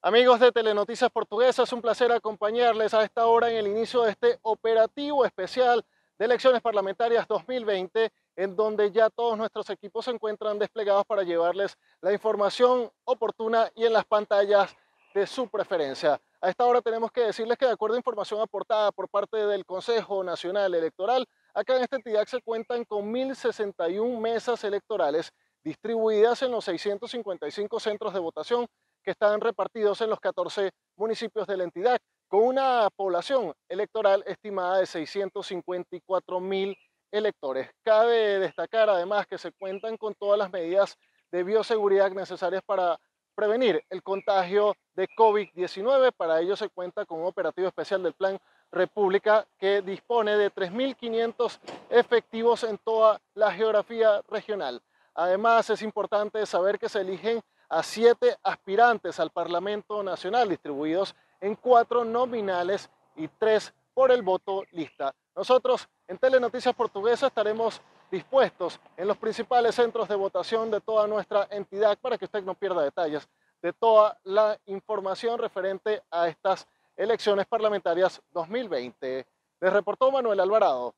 Amigos de Telenoticias Portuguesas, un placer acompañarles a esta hora en el inicio de este operativo especial de elecciones parlamentarias 2020, en donde ya todos nuestros equipos se encuentran desplegados para llevarles la información oportuna y en las pantallas de su preferencia. A esta hora tenemos que decirles que de acuerdo a información aportada por parte del Consejo Nacional Electoral, acá en esta entidad se cuentan con 1.061 mesas electorales distribuidas en los 655 centros de votación que están repartidos en los 14 municipios de la entidad, con una población electoral estimada de 654 mil electores. Cabe destacar además que se cuentan con todas las medidas de bioseguridad necesarias para prevenir el contagio de COVID-19. Para ello se cuenta con un operativo especial del Plan República que dispone de 3.500 efectivos en toda la geografía regional. Además, es importante saber que se eligen a siete aspirantes al Parlamento Nacional, distribuidos en cuatro nominales y tres por el voto lista. Nosotros en Telenoticias Portuguesa estaremos dispuestos en los principales centros de votación de toda nuestra entidad para que usted no pierda detalles de toda la información referente a estas elecciones parlamentarias 2020. Les reportó Manuel Alvarado.